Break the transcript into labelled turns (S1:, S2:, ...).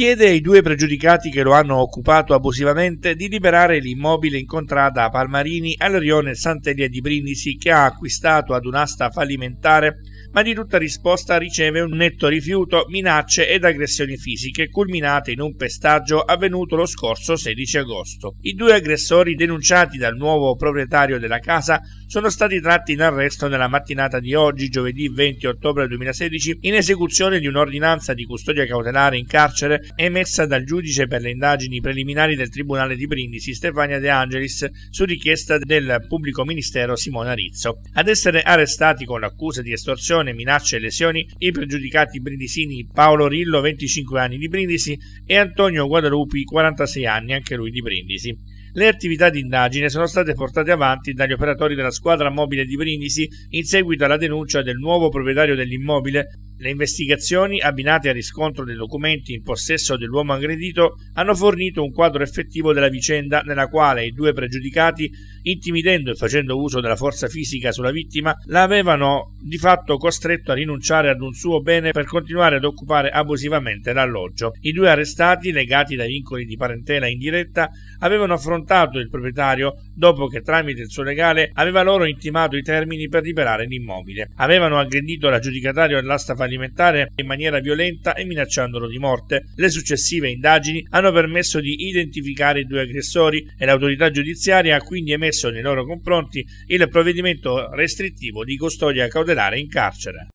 S1: chiede ai due pregiudicati che lo hanno occupato abusivamente di liberare l'immobile incontrata a Palmarini al rione Sant'Elia di Brindisi che ha acquistato ad un'asta fallimentare, ma di tutta risposta riceve un netto rifiuto, minacce ed aggressioni fisiche culminate in un pestaggio avvenuto lo scorso 16 agosto. I due aggressori denunciati dal nuovo proprietario della casa sono stati tratti in arresto nella mattinata di oggi, giovedì 20 ottobre 2016, in esecuzione di un'ordinanza di custodia cautelare in carcere emessa dal giudice per le indagini preliminari del Tribunale di Brindisi Stefania De Angelis su richiesta del pubblico ministero Simona Rizzo. Ad essere arrestati con l'accusa di estorsione, minacce e lesioni i pregiudicati brindisini Paolo Rillo, 25 anni di Brindisi, e Antonio Guadalupi, 46 anni, anche lui di Brindisi. Le attività di indagine sono state portate avanti dagli operatori della squadra mobile di Brindisi in seguito alla denuncia del nuovo proprietario dell'immobile le investigazioni, abbinate al riscontro dei documenti in possesso dell'uomo aggredito, hanno fornito un quadro effettivo della vicenda nella quale i due pregiudicati, intimidendo e facendo uso della forza fisica sulla vittima, l'avevano di fatto costretto a rinunciare ad un suo bene per continuare ad occupare abusivamente l'alloggio. I due arrestati, legati da vincoli di parentela indiretta, avevano affrontato il proprietario dopo che tramite il suo legale aveva loro intimato i termini per liberare l'immobile. Avevano aggredito l'aggiudicatario dell'asta fallimentare alimentare in maniera violenta e minacciandolo di morte. Le successive indagini hanno permesso di identificare i due aggressori e l'autorità giudiziaria ha quindi emesso nei loro confronti il provvedimento restrittivo di custodia cautelare in carcere.